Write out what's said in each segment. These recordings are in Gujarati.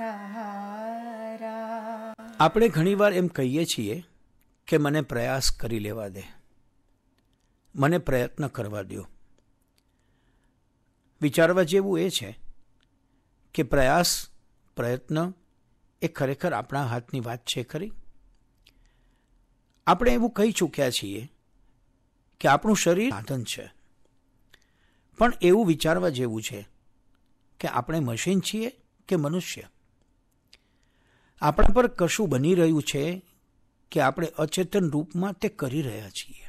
સહારા આપણે ઘણીવાર એમ કહીએ છીએ કે મને પ્રયાસ કરી લેવા દે મને પ્રયત્ન કરવા દો વિચારવા જેવું એ છે કે પ્રયાસ પ્રયત્ન એ ખરેખર આપણા હાથની વાત છે ખરી આપણે એવું કહી ચૂક્યા છીએ કે આપણું શરીર સાધન છે પણ એવું વિચારવા જેવું છે કે આપણે મશીન છીએ કે મનુષ્ય આપણા પર કશું બની રહ્યું છે કે આપણે અચેતન રૂપમાં તે કરી રહ્યા છીએ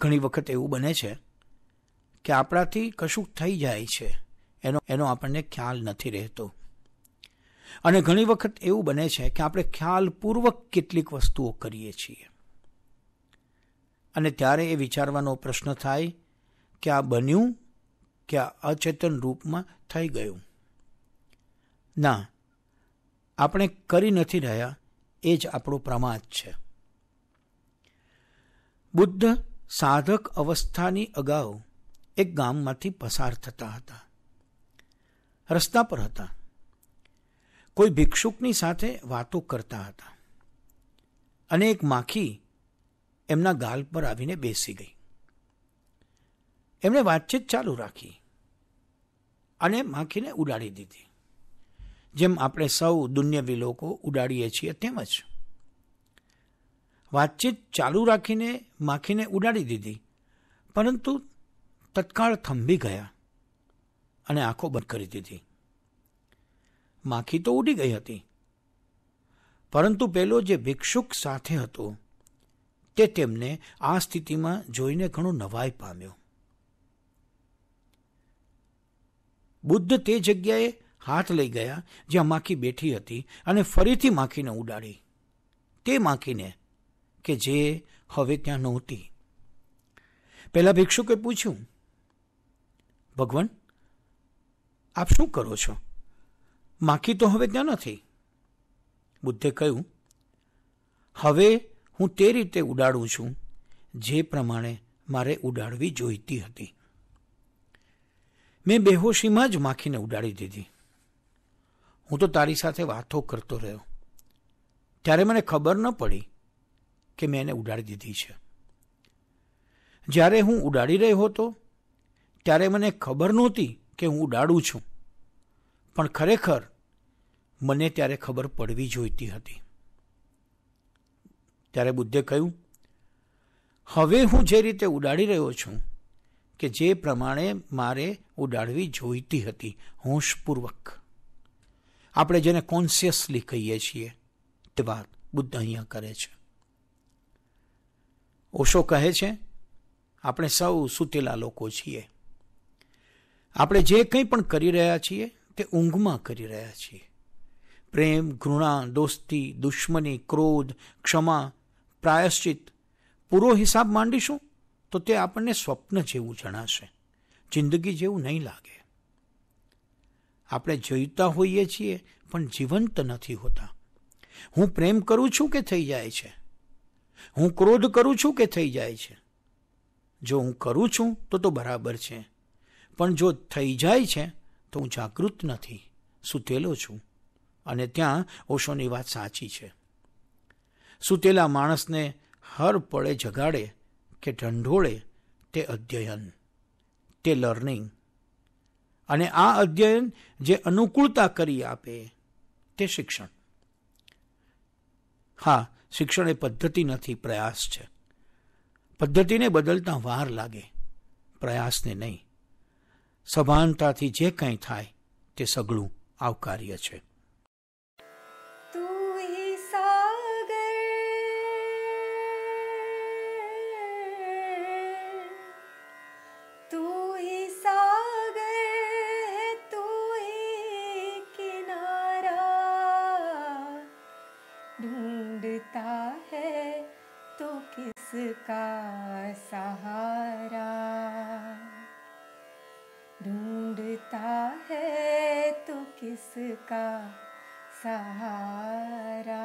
ઘણી વખત એવું બને છે કે આપણાથી કશું થઈ જાય છે એનો એનો આપણને ખ્યાલ નથી રહેતો અને ઘણી વખત એવું બને છે કે આપણે ખ્યાલપૂર્વક કેટલીક વસ્તુઓ કરીએ છીએ અને ત્યારે એ વિચારવાનો પ્રશ્ન થાય કે આ બન્યું કે આ અચેતન રૂપમાં થઈ ગયું ના આપણે કરી નથી રહ્યા એ જ આપણું પ્રમાદ છે બુદ્ધ સાધક અવસ્થાની અગાઉ એક ગામમાંથી પસાર થતા હતા રસ્તા પર હતા કોઈ ભિક્ષુકની સાથે વાતો કરતા હતા અને એક માખી એમના ગાલ પર આવીને બેસી ગઈ એમણે વાતચીત ચાલુ રાખી અને માખીને ઉડાડી દીધી જેમ આપણે સૌ દુન્યવી લોકો ઉડાડીએ છીએ તેમ જ વાતચીત ચાલુ રાખીને માખીને ઉડાડી દીધી પરંતુ તત્કાળ થંભી ગયા અને આંખો બંધ કરી દીધી માખી તો ઉડી ગઈ હતી પરંતુ પેલો જે ભિક્ષુક સાથે હતો તે તેમને આ સ્થિતિમાં જોઈને ઘણો નવાઈ પામ્યો બુદ્ધ તે જગ્યાએ હાથ લઈ ગયા જ્યાં માખી બેઠી હતી અને ફરીથી માખીને ઉડાડી તે માખીને કે જે હવે ત્યાં નહોતી પહેલાં ભિક્ષુકે પૂછ્યું ભગવાન આપ શું કરો છો માખી તો હવે ત્યાં નથી બુદ્ધે કહ્યું હવે હું તે રીતે ઉડાડું છું જે પ્રમાણે મારે ઉડાડવી જોઈતી હતી મેં બેહોશીમાં જ માખીને ઉડાડી દીધી હું તો તારી સાથે વાતો કરતો રહ્યો ત્યારે મને ખબર ન પડી કે મેં એને ઉડાડી દીધી છે જ્યારે હું ઉડાડી રહ્યો હતો ત્યારે મને ખબર નહોતી કે હું ઉડાડું છું પણ ખરેખર મને ત્યારે ખબર પડવી જોઈતી હતી ત્યારે બુદ્ધે કહ્યું હવે હું જે રીતે ઉડાડી રહ્યો છું કે જે પ્રમાણે મારે ઉડાડવી જોઈતી હતી હોંશપૂર્વક આપણે જેને કોન્શિયસલી કહીએ છીએ તે વાત બુદ્ધ અહીંયા કરે છે ઓશો કહે છે આપણે સૌ સૂતેલા લોકો છીએ આપણે જે કંઈ પણ કરી રહ્યા છીએ તે ઊંઘમાં કરી રહ્યા છીએ પ્રેમ ઘૃણા દોસ્તી દુશ્મની ક્રોધ ક્ષમા પ્રાયશ્ચિત પૂરો હિસાબ માંડીશું તો તે આપણને સ્વપ્ન જેવું જણાશે જિંદગી જેવું નહીં લાગે આપણે જોઈતા હોઈએ છીએ પણ જીવંત નથી હોતા હું પ્રેમ કરું છું કે થઈ જાય છે હું ક્રોધ કરું છું કે થઈ જાય છે જો હું કરું છું તો તો બરાબર છે પણ જો થઈ જાય છે તો હું જાગૃત નથી સુતેલો છું અને ત્યાં ઓશોની વાત સાચી છે સુતેલા માણસને હર પળે જગાડે કે ઢંઢોળે તે અધ્યયન તે લર્નિંગ અને આ અધ્યયન જે અનુકૂળતા કરી આપે તે શિક્ષણ હા શિક્ષણ એ પદ્ધતિ નથી પ્રયાસ છે પદ્ધતિને બદલતા વાર લાગે પ્રયાસને નહીં સભાનતાથી જે કંઈ થાય તે સઘળું આવકાર્ય છે का सहारा